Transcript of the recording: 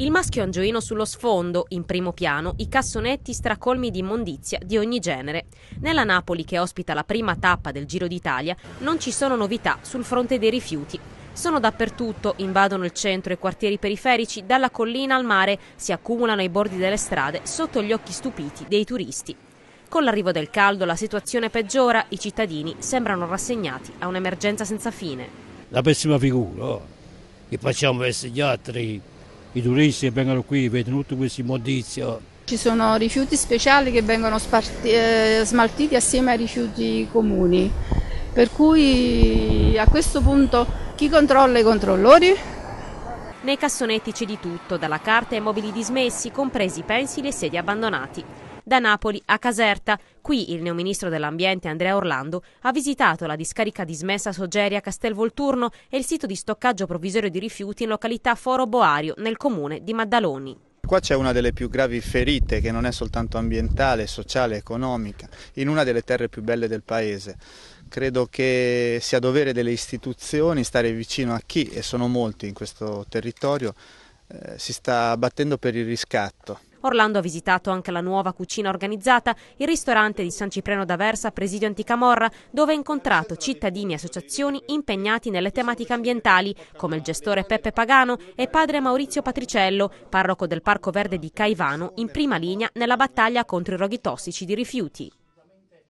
Il maschio angioino sullo sfondo, in primo piano, i cassonetti stracolmi di immondizia di ogni genere. Nella Napoli, che ospita la prima tappa del Giro d'Italia, non ci sono novità sul fronte dei rifiuti. Sono dappertutto, invadono il centro e i quartieri periferici, dalla collina al mare, si accumulano ai bordi delle strade sotto gli occhi stupiti dei turisti. Con l'arrivo del caldo la situazione peggiora, i cittadini sembrano rassegnati a un'emergenza senza fine. La pessima figura oh, che facciamo verso gli altri i turisti che vengono qui vedono tutto questo immondizio. Ci sono rifiuti speciali che vengono eh, smaltiti assieme ai rifiuti comuni, per cui a questo punto chi controlla i controllori? Nei cassonetti c'è di tutto, dalla carta ai mobili dismessi, compresi i pensili e sedi abbandonati da Napoli a Caserta. Qui il neoministro dell'Ambiente Andrea Orlando ha visitato la discarica dismessa Sogeria Castelvolturno e il sito di stoccaggio provvisorio di rifiuti in località Foro Boario, nel comune di Maddaloni. Qua c'è una delle più gravi ferite che non è soltanto ambientale, sociale, economica, in una delle terre più belle del paese. Credo che sia dovere delle istituzioni stare vicino a chi, e sono molti in questo territorio, eh, si sta battendo per il riscatto. Orlando ha visitato anche la nuova cucina organizzata, il ristorante di San Cipriano d'Aversa, presidio Anticamorra, dove ha incontrato cittadini e associazioni impegnati nelle tematiche ambientali, come il gestore Peppe Pagano e padre Maurizio Patricello, parroco del Parco Verde di Caivano, in prima linea nella battaglia contro i roghi tossici di rifiuti.